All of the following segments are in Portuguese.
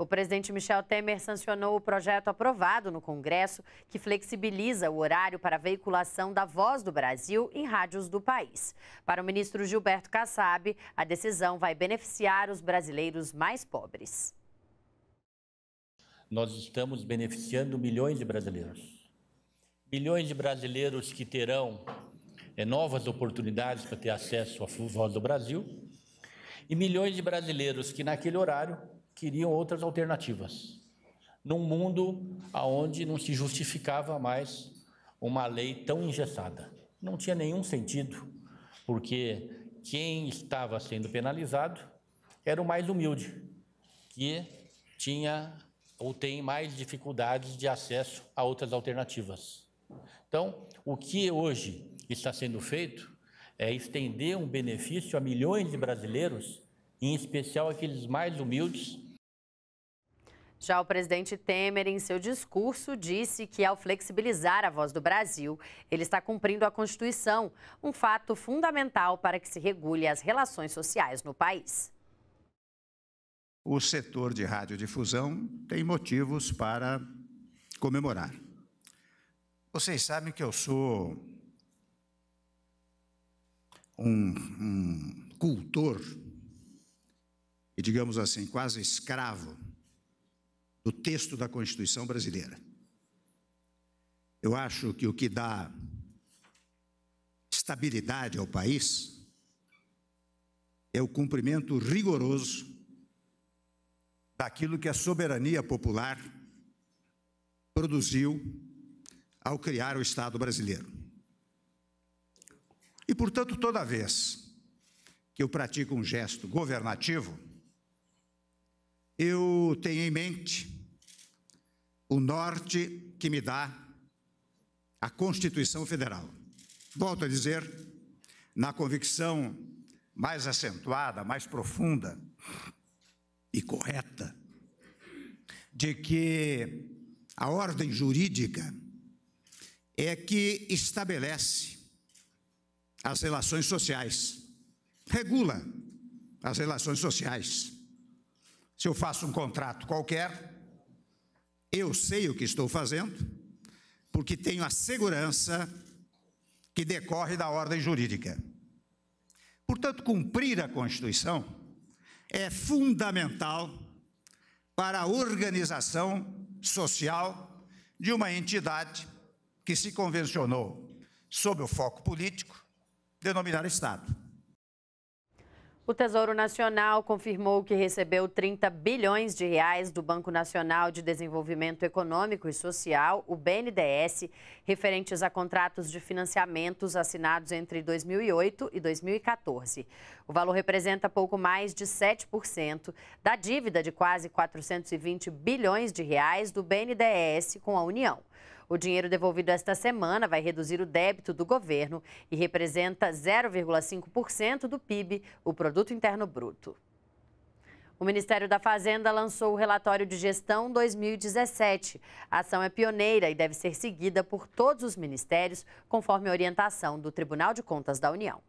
O presidente Michel Temer sancionou o projeto aprovado no Congresso, que flexibiliza o horário para a veiculação da Voz do Brasil em rádios do país. Para o ministro Gilberto Kassab, a decisão vai beneficiar os brasileiros mais pobres. Nós estamos beneficiando milhões de brasileiros. Milhões de brasileiros que terão eh, novas oportunidades para ter acesso à Voz do Brasil e milhões de brasileiros que, naquele horário, queriam outras alternativas. Num mundo onde não se justificava mais uma lei tão engessada. Não tinha nenhum sentido, porque quem estava sendo penalizado era o mais humilde, que tinha ou tem mais dificuldades de acesso a outras alternativas. Então, o que hoje está sendo feito é estender um benefício a milhões de brasileiros, em especial aqueles mais humildes já o presidente Temer, em seu discurso, disse que ao flexibilizar a voz do Brasil, ele está cumprindo a Constituição, um fato fundamental para que se regule as relações sociais no país. O setor de radiodifusão tem motivos para comemorar. Vocês sabem que eu sou um, um cultor e, digamos assim, quase escravo do texto da Constituição brasileira. Eu acho que o que dá estabilidade ao país é o cumprimento rigoroso daquilo que a soberania popular produziu ao criar o Estado brasileiro. E, portanto, toda vez que eu pratico um gesto governativo, eu tenho em mente o norte que me dá a Constituição Federal. Volto a dizer, na convicção mais acentuada, mais profunda e correta, de que a ordem jurídica é que estabelece as relações sociais, regula as relações sociais se eu faço um contrato qualquer, eu sei o que estou fazendo, porque tenho a segurança que decorre da ordem jurídica. Portanto, cumprir a Constituição é fundamental para a organização social de uma entidade que se convencionou, sob o foco político, denominar Estado. O Tesouro Nacional confirmou que recebeu 30 bilhões de reais do Banco Nacional de Desenvolvimento Econômico e Social, o BNDES, referentes a contratos de financiamentos assinados entre 2008 e 2014. O valor representa pouco mais de 7% da dívida de quase 420 bilhões de reais do BNDES com a União. O dinheiro devolvido esta semana vai reduzir o débito do governo e representa 0,5% do PIB, o Produto Interno Bruto. O Ministério da Fazenda lançou o relatório de gestão 2017. A ação é pioneira e deve ser seguida por todos os ministérios, conforme orientação do Tribunal de Contas da União.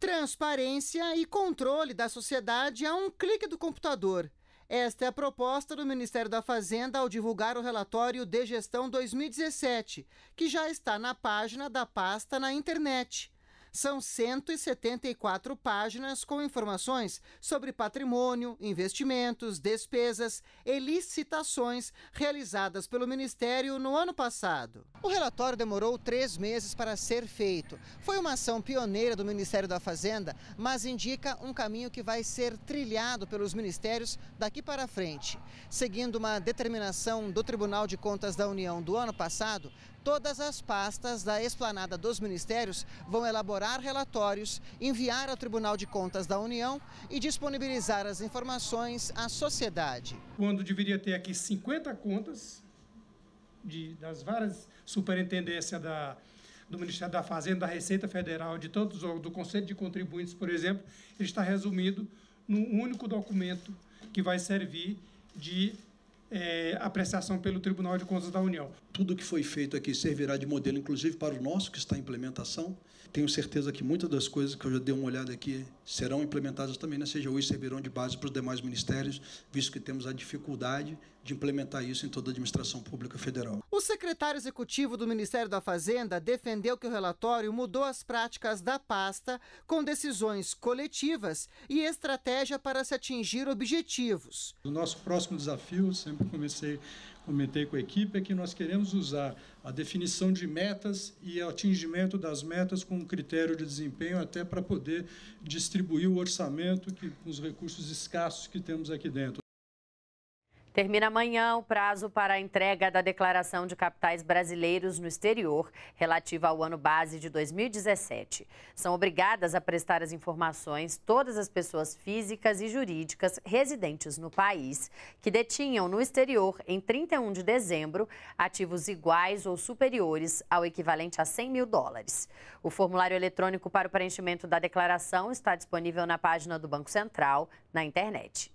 Transparência e controle da sociedade a um clique do computador. Esta é a proposta do Ministério da Fazenda ao divulgar o relatório de gestão 2017, que já está na página da pasta na internet. São 174 páginas com informações sobre patrimônio, investimentos, despesas e licitações realizadas pelo Ministério no ano passado. O relatório demorou três meses para ser feito. Foi uma ação pioneira do Ministério da Fazenda, mas indica um caminho que vai ser trilhado pelos ministérios daqui para frente. Seguindo uma determinação do Tribunal de Contas da União do ano passado, Todas as pastas da esplanada dos ministérios vão elaborar relatórios, enviar ao Tribunal de Contas da União e disponibilizar as informações à sociedade. Quando deveria ter aqui 50 contas de, das várias superintendências da, do Ministério da Fazenda, da Receita Federal, de todos os do Conselho de Contribuintes, por exemplo, ele está resumido num único documento que vai servir de é, a prestação pelo Tribunal de Contas da União. Tudo que foi feito aqui servirá de modelo, inclusive para o nosso que está em implementação. Tenho certeza que muitas das coisas que eu já dei uma olhada aqui serão implementadas também na CGU e servirão de base para os demais ministérios, visto que temos a dificuldade de implementar isso em toda a administração pública federal. O secretário executivo do Ministério da Fazenda defendeu que o relatório mudou as práticas da pasta com decisões coletivas e estratégia para se atingir objetivos. O nosso próximo desafio, sempre comecei, comentei com a equipe, é que nós queremos usar a definição de metas e o atingimento das metas com um critério de desempenho até para poder distribuir o orçamento que os recursos escassos que temos aqui dentro. Termina amanhã o prazo para a entrega da Declaração de Capitais Brasileiros no Exterior, relativa ao ano base de 2017. São obrigadas a prestar as informações todas as pessoas físicas e jurídicas residentes no país que detinham no exterior, em 31 de dezembro, ativos iguais ou superiores ao equivalente a 100 mil dólares. O formulário eletrônico para o preenchimento da declaração está disponível na página do Banco Central na internet.